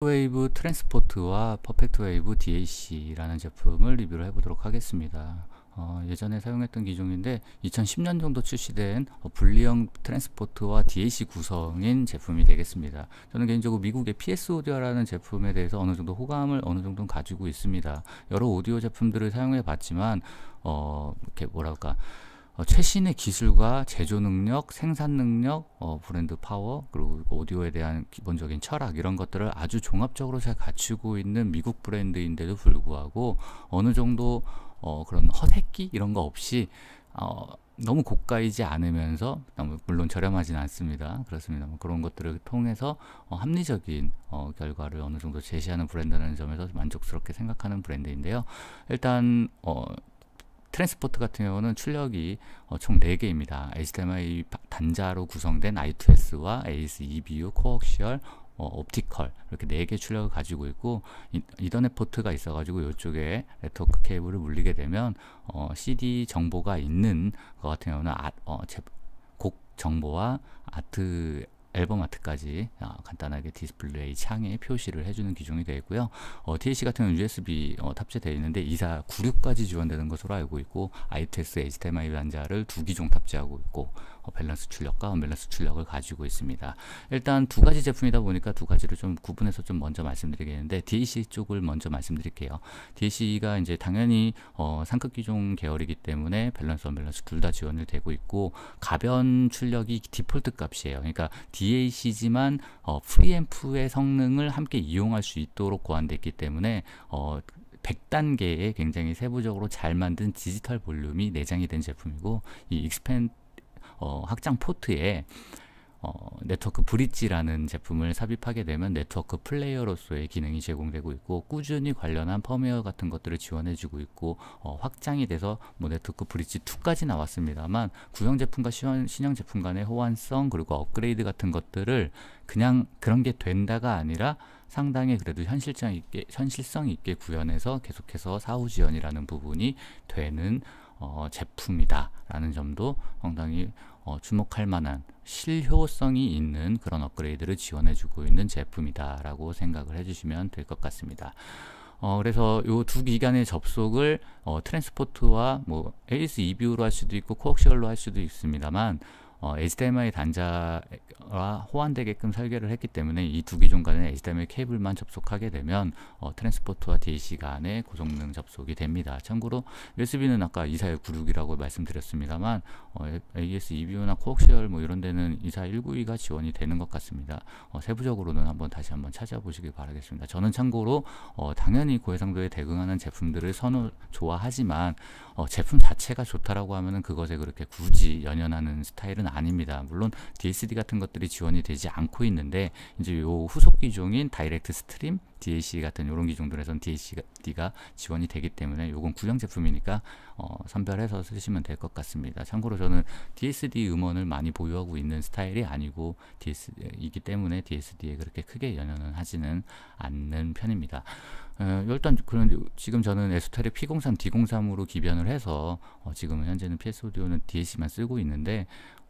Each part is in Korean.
웨이브 트랜스포트와 퍼펙트 웨이브 DAC라는 제품을 리뷰를 해보도록 하겠습니다. 어, 예전에 사용했던 기종인데 2010년 정도 출시된 분리형 어, 트랜스포트와 DAC 구성인 제품이 되겠습니다. 저는 개인적으로 미국의 PS 오디오라는 제품에 대해서 어느 정도 호감을 어느 정도 가지고 있습니다. 여러 오디오 제품들을 사용해 봤지만 어, 이렇게 뭐랄까 어, 최신의 기술과 제조 능력, 생산 능력, 어, 브랜드 파워, 그리고 그 오디오에 대한 기본적인 철학 이런 것들을 아주 종합적으로 잘 갖추고 있는 미국 브랜드인데도 불구하고 어느 정도 어, 그런 허세끼 이런 거 없이 어, 너무 고가이지 않으면서 너무 물론 저렴하진 않습니다. 그렇습니다. 뭐 그런 것들을 통해서 어, 합리적인 어, 결과를 어느 정도 제시하는 브랜드라는 점에서 만족스럽게 생각하는 브랜드인데요. 일단 어, 트랜스포트 같은 경우는 출력이 어, 총 4개입니다. HDMI 단자로 구성된 I2S와 AS EBU, 코엑시 어, 옵티컬 이렇게 4개 출력을 가지고 있고 이, 더넷 포트가 있어 가지고 이쪽에 네트워크 케이블을 물리게 되면 어, CD 정보가 있는 것 같은 경우는 아, 어, 곡 정보와 아트 앨범 아트까지 아, 간단하게 디스플레이 창에 표시를 해주는 기종이 되어 있고요. 어, TAC 같은 경우는 USB 어, 탑재되어 있는데 2사96까지 지원되는 것으로 알고 있고 ITS HDMI 단자를 두 기종 탑재하고 있고 어, 밸런스 출력과 언밸런스 출력을 가지고 있습니다. 일단 두 가지 제품이다 보니까 두 가지를 좀 구분해서 좀 먼저 말씀드리겠는데 DEC 쪽을 먼저 말씀드릴게요. DEC가 이제 당연히 어, 상급 기종 계열이기 때문에 밸런스 언밸런스 둘 다 지원을 되고 있고 가변 출력이 디폴트 값이에요. 그러니까 DAC지만 e 어, 프리앰프의 성능을 함께 이용할 수 있도록 고안됐기 때문에 어, 100단계에 굉장히 세부적으로 잘 만든 디지털 볼륨이 내장이 된 제품이고 이 익스펜 어, 확장 포트에 어, 네트워크 브릿지라는 제품을 삽입하게 되면 네트워크 플레이어로서의 기능이 제공되고 있고 꾸준히 관련한 펌웨어 같은 것들을 지원해주고 있고 어, 확장이 돼서 뭐 네트워크 브릿지 2까지 나왔습니다만 구형 제품과 시원, 신형 제품 간의 호환성 그리고 업그레이드 같은 것들을 그냥 그런 게 된다가 아니라 상당히 그래도 현실성 있게, 현실성 있게 구현해서 계속해서 사후 지원이라는 부분이 되는 어, 제품이다라는 점도 상당히 어, 주목할 만한 실효성이 있는 그런 업그레이드를 지원해주고 있는 제품이다라고 생각을 해주시면 될 것 같습니다. 어, 그래서 이 두 기간의 접속을 어, 트랜스포트와 뭐 AS 이뷰로 할 수도 있고 코엑시얼로 할 수도 있습니다만 어, HDMI 단자와 호환되게끔 설계를 했기 때문에 이 두 기종 간에 HDMI 케이블만 접속하게 되면 어, 트랜스포트와 DC e 간의 고성능 접속이 됩니다. 참고로 USB는 아까 2496이라고 말씀드렸습니다만 어, AES EBU나 코옥시얼 뭐 이런 데는 24192가 지원이 되는 것 같습니다. 어, 세부적으로는 한번 다시 한번 찾아보시길 바라겠습니다. 저는 참고로 어, 당연히 고해상도에 대응하는 제품들을 선호 좋아하지만 어, 제품 자체가 좋다라고 하면은 그것에 그렇게 굳이 연연하는 스타일은 아닙니다. 물론 DSD 같은 것들이 지원이 되지 않고 있는데 이제 요 후속 기종인 다이렉트 스트림 DAC 같은 이런 기종들에선 DAC가 지원이 되기 때문에 요건 구형 제품이니까 어, 선별해서 쓰시면 될 것 같습니다. 참고로 저는 DSD 음원을 많이 보유하고 있는 스타일이 아니고 DS이기 때문에 DSD에 그렇게 크게 연연은 하지는 않는 편입니다. 어, 일단 그런 지금 저는 에스테릭 P03, D03으로 기변을 해서 어, 지금 현재는 PS 오디오는 DAC만 쓰고 있는데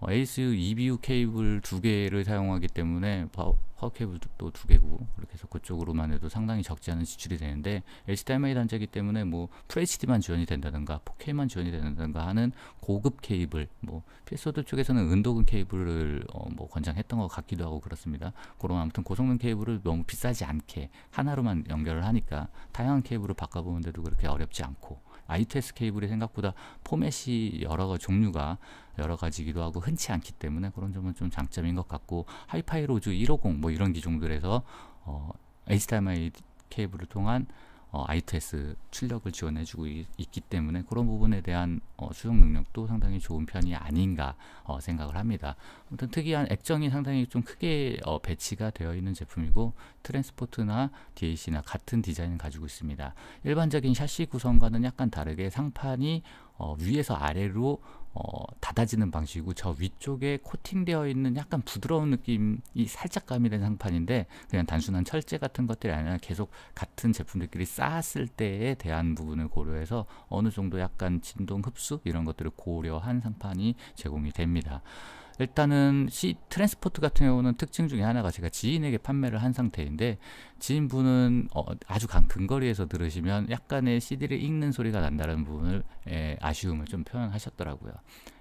ASU, 어, EBU 케이블 두 개를 사용하기 때문에 파워, 케이블도 두 개고 그렇게 해서 그쪽으로만 해도 상당히 적지 않은 지출이 되는데 HDMI 단자기 이 때문에 뭐 FHD만 지원이 된다든가 4K만 지원이 된다든가 하는 고급 케이블 뭐 피소드 쪽에서는 은도근 케이블을 어, 뭐 권장했던 것 같기도 하고 그렇습니다. 그럼 아무튼 고성능 케이블을 너무 비싸지 않게 하나로만 연결을 하니까 다양한 케이블을 바꿔보는데도 그렇게 어렵지 않고 I2S 케이블이 생각보다 포맷이 여러 종류가 여러 가지기도 하고 흔치 않기 때문에 그런 점은 좀 장점인 것 같고 하이파이 로즈 150 뭐 이런 기종들에서 어, HDMI 케이블을 통한 어, ITS 출력을 지원해주고 있, 기 때문에 그런 부분에 대한 어, 수용 능력도 상당히 좋은 편이 아닌가 어, 생각을 합니다. 아무튼 특이한 액정이 상당히 좀 크게 어, 배치가 되어 있는 제품이고 트랜스포트나 DAC나 같은 디자인을 가지고 있습니다. 일반적인 샤시 구성과는 약간 다르게 상판이 어, 위에서 아래로 어, 닫아지는 방식이고 저 위쪽에 코팅되어 있는 약간 부드러운 느낌이 살짝 가미된 상판인데 그냥 단순한 철제 같은 것들이 아니라 계속 같은 제품들끼리 쌓았을 때에 대한 부분을 고려해서 어느 정도 약간 진동 흡수 이런 것들을 고려한 상판이 제공이 됩니다. 일단은 C 트랜스포트 같은 경우는 특징 중에 하나가 제가 지인에게 판매를 한 상태인데 지인분은 어, 아주 근거리에서 들으시면 약간의 CD를 읽는 소리가 난다는 부분을 예, 아쉬움을 좀 표현하셨더라고요.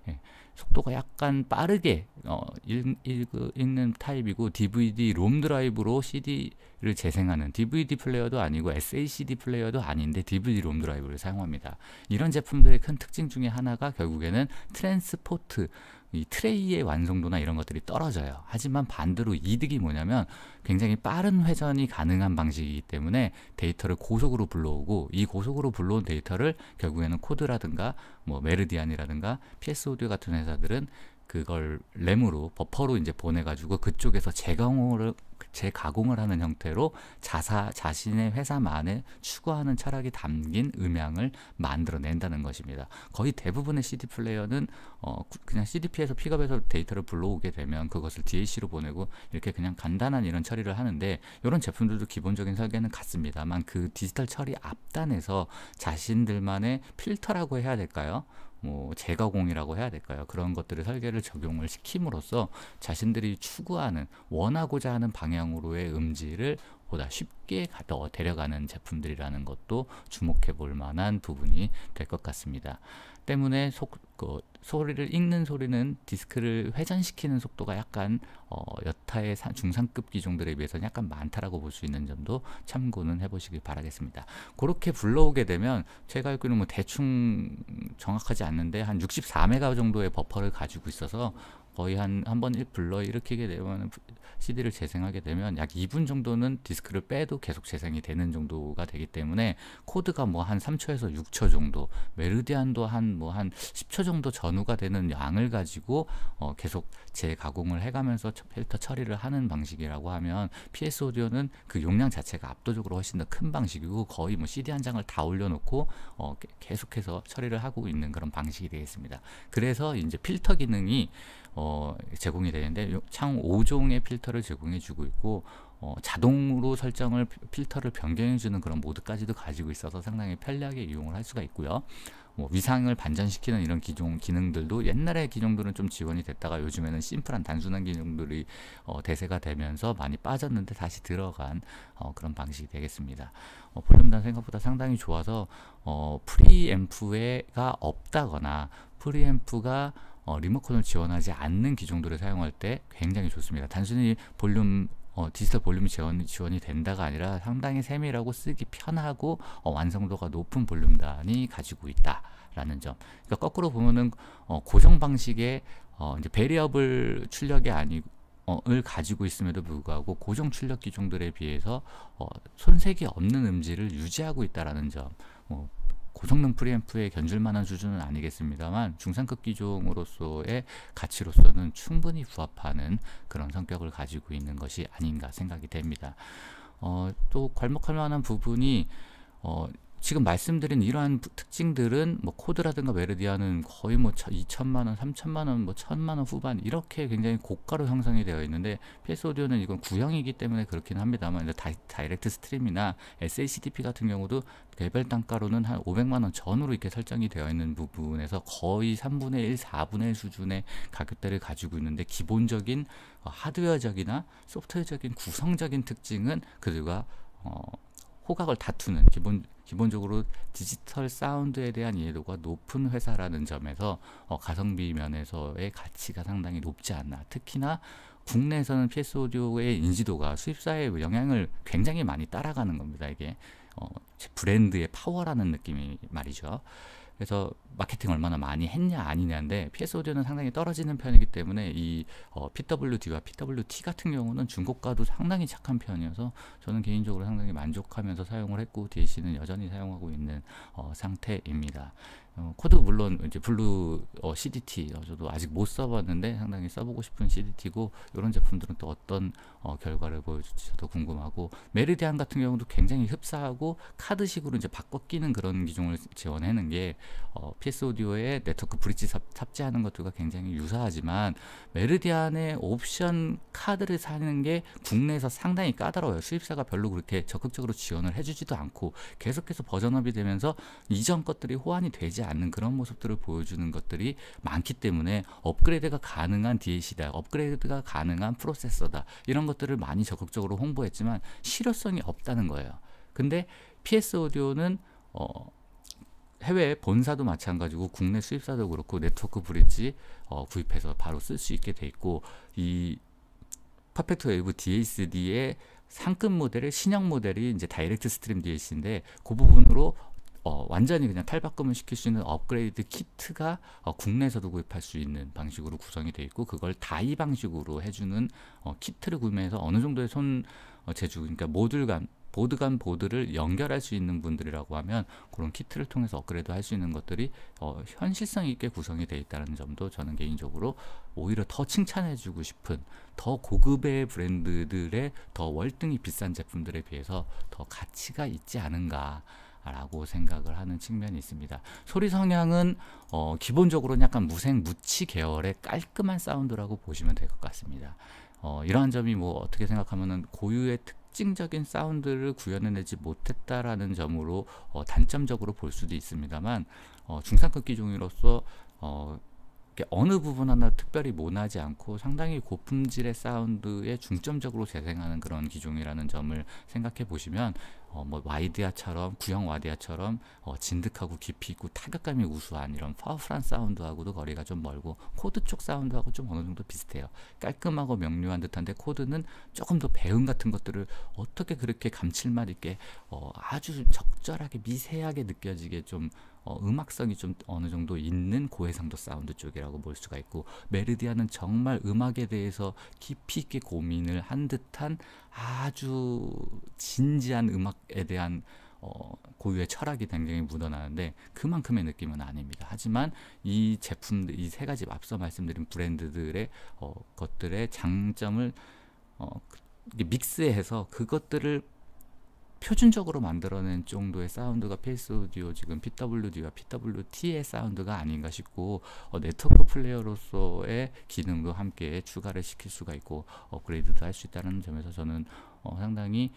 예, 속도가 약간 빠르게 어, 읽, 읽, 는 타입이고 DVD 롬 드라이브로 CD를 재생하는 DVD 플레이어도 아니고 SACD 플레이어도 아닌데 DVD 롬 드라이브를 사용합니다. 이런 제품들의 큰 특징 중에 하나가 결국에는 트랜스포트 이 트레이의 완성도나 이런 것들이 떨어져요. 하지만 반대로 이득이 뭐냐면 굉장히 빠른 회전이 가능한 방식이기 때문에 데이터를 고속으로 불러오고 이 고속으로 불러온 데이터를 결국에는 코드라든가 뭐 메르디안이라든가 PS 오디오 같은 회사들은 그걸 램으로 버퍼로 이제 보내가지고 그쪽에서 재가공을 재가공을 하는 형태로 자사 자신의 회사만의 추구하는 철학이 담긴 음향을 만들어낸다는 것입니다. 거의 대부분의 CD 플레이어는 어, 그냥 CDP에서 픽업해서 데이터를 불러오게 되면 그것을 DAC로 보내고 이렇게 그냥 간단한 이런 처리를 하는데 이런 제품들도 기본적인 설계는 같습니다만 그 디지털 처리 앞단에서 자신들만의 필터라고 해야 될까요? 뭐 제가공이라고 해야 될까요? 그런 것들을 설계를 적용을 시킴으로써 자신들이 추구하는 원하고자 하는 방향으로의 음질을 보다 쉽게 더 데려가는 제품들이라는 것도 주목해 볼 만한 부분이 될 것 같습니다. 때문에 속, 그, 소리를 읽는 소리는 디스크를 회전시키는 속도가 약간 어, 여타의 사, 중상급 기종들에 비해서는 약간 많다라고 볼 수 있는 점도 참고는 해보시길 바라겠습니다. 그렇게 불러오게 되면 제가 알기로는 뭐 대충 정확하지 않는데 한 64메가 정도의 버퍼를 가지고 있어서 거의 한 한번 불러 일으키게 되면 CD를 재생하게 되면 약 2분 정도는 디스크 디스크를 빼도 계속 재생이 되는 정도가 되기 때문에 코드가 뭐 한 3초에서 6초 정도 메르디안도 한 뭐한 뭐 한 10초 정도 전후가 되는 양을 가지고 어 계속 재가공을 해가면서 필터 처리를 하는 방식이라고 하면 PS 오디오는 그 용량 자체가 압도적으로 훨씬 더 큰 방식이고 거의 뭐 CD 한 장을 다 올려놓고 어 계속해서 처리를 하고 있는 그런 방식이 되겠습니다. 그래서 이제 필터 기능이 어 제공이 되는데 창 5종의 필터를 제공해 주고 있고 어, 자동으로 설정을 필터를 변경해주는 그런 모드까지도 가지고 있어서 상당히 편리하게 이용을 할 수가 있고요. 뭐 위상을 반전시키는 이런 기종 기능들도 옛날에 기종들은 좀 지원이 됐다가 요즘에는 심플한 단순한 기종들이 어, 대세가 되면서 많이 빠졌는데 다시 들어간 어, 그런 방식이 되겠습니다. 어, 볼륨단 생각보다 상당히 좋아서 어, 프리앰프가 없다거나 프리앰프가 어, 리모컨을 지원하지 않는 기종들을 사용할 때 굉장히 좋습니다. 단순히 볼륨 어, 디지털 볼륨 지원, 지원이 된다가 아니라 상당히 세밀하고 쓰기 편하고 어, 완성도가 높은 볼륨단이 가지고 있다라는 점. 그러니까 거꾸로 보면은 어, 고정 방식의 어, 이제 베리어블 출력이 아니고 을 가지고 있음에도 불구하고 고정 출력 기종들에 비해서 어, 손색이 없는 음질을 유지하고 있다라는 점. 어, 고성능 프리앰프에 견줄 만한 수준은 아니겠습니다만 중상급 기종으로서의 가치로서는 충분히 부합하는 그런 성격을 가지고 있는 것이 아닌가 생각이 됩니다. 어, 또 괄목할 만한 부분이 어, 지금 말씀드린 이러한 특징들은 뭐 코드라든가 메르디아는 거의 뭐 2천만 원, 3천만 원, 뭐천만원 후반 이렇게 굉장히 고가로 형성이 되어 있는데 PS 오디오는 이건 구형이기 때문에 그렇긴 합니다만 다이, 다이렉트 스트림이나 SACDP 같은 경우도 개별 단가로는 한 500만 원 전으로 이렇게 설정이 되어 있는 부분에서 거의 3분의 1, 4분의 1 수준의 가격대를 가지고 있는데 기본적인 어, 하드웨어적이나 소프트웨어적인 구성적인 특징은 그들과 어, 호각을 다투는 기본 기본적으로 디지털 사운드에 대한 이해도가 높은 회사라는 점에서 어, 가성비 면에서의 가치가 상당히 높지 않나. 특히나 국내에서는 PS 오디오의 인지도가 수입사의 영향을 굉장히 많이 따라가는 겁니다. 이게 어, 브랜드의 파워라는 느낌이 말이죠. 그래서 마케팅 얼마나 많이 했냐 아니냐인데 PS 오디오는 상당히 떨어지는 편이기 때문에 이 어, PWD와 PWT 같은 경우는 중고가도 상당히 착한 편이어서 저는 개인적으로 상당히 만족하면서 사용을 했고 d c 는 여전히 사용하고 있는 어, 상태입니다. 어, 코드 물론 이제 블루 어, CDT 어, 저도 아직 못 써봤는데 상당히 써보고 싶은 CDT고 이런 제품들은 또 어떤 어, 결과를 보여줄지 저도 궁금하고 메르디안 같은 경우도 굉장히 흡사하고 카드식으로 이제 바꿔 끼는 그런 기종을 지원하는 게 어, PS 오디오에 네트워크 브릿지 삽, 탑재하는 것들과 굉장히 유사하지만 메르디안의 옵션 카드를 사는 게 국내에서 상당히 까다로워요. 수입사가 별로 그렇게 적극적으로 지원을 해주지도 않고 계속해서 버전업이 되면서 이전 것들이 호환이 되지 않는 그런 모습들을 보여주는 것들이 많기 때문에 업그레이드가 가능한 DAC다. 업그레이드가 가능한 프로세서다. 이런 것들을 많이 적극적으로 홍보했지만 실효성이 없다는 거예요. 근데 PS 오디오는 어, 해외 본사도 마찬가지고 국내 수입사도 그렇고 네트워크 브릿지 어, 구입해서 바로 쓸 수 있게 돼 있고 이 퍼펙트 웨이브 DSD의 상급 모델의 신형 모델이 이제 다이렉트 스트림 DLC인데 그 부분으로 어, 완전히 그냥 탈바꿈을 시킬 수 있는 업그레이드 키트가 어, 국내에서도 구입할 수 있는 방식으로 구성이 되어 있고 그걸 다이 방식으로 해주는 어, 키트를 구매해서 어느 정도의 손 제주 어, 그러니까 모듈감 보드 간 보드를 연결할 수 있는 분들이라고 하면 그런 키트를 통해서 업그레이드 할 수 있는 것들이 어, 현실성 있게 구성이 되어 있다는 점도 저는 개인적으로 오히려 더 칭찬해 주고 싶은 더 고급의 브랜드들의 더 월등히 비싼 제품들에 비해서 더 가치가 있지 않은가 라고 생각을 하는 측면이 있습니다. 소리 성향은 어, 기본적으로는 약간 무생 무치 계열의 깔끔한 사운드라고 보시면 될 것 같습니다. 어, 이러한 점이 뭐 어떻게 생각하면 고유의 특징적인 사운드를 구현해내지 못했다라는 점으로 어, 단점적으로 볼 수도 있습니다만 어, 중상급 기종으로서 어, 어느 부분 하나 특별히 모나지 않고 상당히 고품질의 사운드에 중점적으로 재생하는 그런 기종이라는 점을 생각해 보시면 어, 뭐와이드야처럼 구형 와이드야처럼 어, 진득하고 깊이 있고 타격감이 우수한 이런 파워풀한 사운드하고도 거리가 좀 멀고 코드 쪽 사운드하고 좀 어느 정도 비슷해요. 깔끔하고 명료한 듯한데 코드는 조금 더 배음 같은 것들을 어떻게 그렇게 감칠맛 있게 어, 아주 적절하게 미세하게 느껴지게 좀 어, 음악성이 좀 어느 정도 있는 고해상도 사운드 쪽이라고 볼 수가 있고 메르디아는 정말 음악에 대해서 깊이 있게 고민을 한 듯한 아주 진지한 음악에 대한 어, 고유의 철학이 굉장히 묻어나는데 그만큼의 느낌은 아닙니다. 하지만 이 제품들 이세 가지 앞서 말씀드린 브랜드들의 어, 것들의 장점을 어, 그, 믹스해서 그것들을 표준적으로 만들어낸 정도의 사운드가 페이스 오디오 지금 PWD와 PWT의 사운드가 아닌가 싶고 어, 네트워크 플레이어로서의 기능도 함께 추가를 시킬 수가 있고 업그레이드도 할 수 있다는 점에서 저는 어, 상당히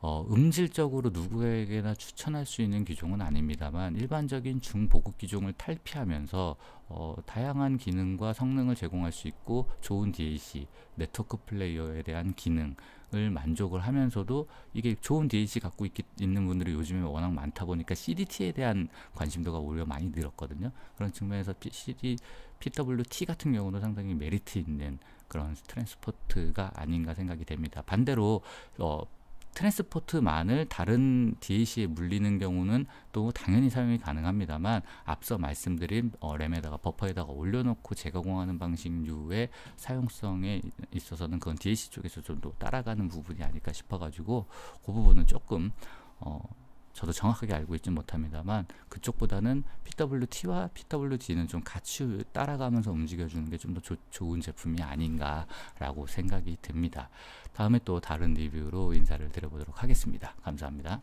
어, 음질적으로 누구에게나 추천할 수 있는 기종은 아닙니다만 일반적인 중보급 기종을 탈피하면서 어, 다양한 기능과 성능을 제공할 수 있고 좋은 DAC, 네트워크 플레이어에 대한 기능 을 만족을 하면서도 이게 좋은 DLC 갖고 있기, 있는 분들이 요즘에 워낙 많다 보니까 CDT에 대한 관심도가 오히려 많이 늘었거든요. 그런 측면에서 CD, PWT 같은 경우도 상당히 메리트 있는 그런 트랜스포트가 아닌가 생각이 됩니다. 반대로 어, 트랜스포트만을 다른 DAC에 물리는 경우는 또 당연히 사용이 가능합니다만 앞서 말씀드린 어, 램에다가 버퍼에다가 올려놓고 제거공하는 방식류의 사용성에 있어서는 그건 DAC 쪽에서 좀 더 따라가는 부분이 아닐까 싶어가지고 그 부분은 조금 어, 저도 정확하게 알고 있진 못합니다만 그쪽보다는 PWT와 PWG는 좀 같이 따라가면서 움직여주는 게 좀 더 좋은 제품이 아닌가라고 생각이 듭니다. 다음에 또 다른 리뷰로 인사를 드려보도록 하겠습니다. 감사합니다.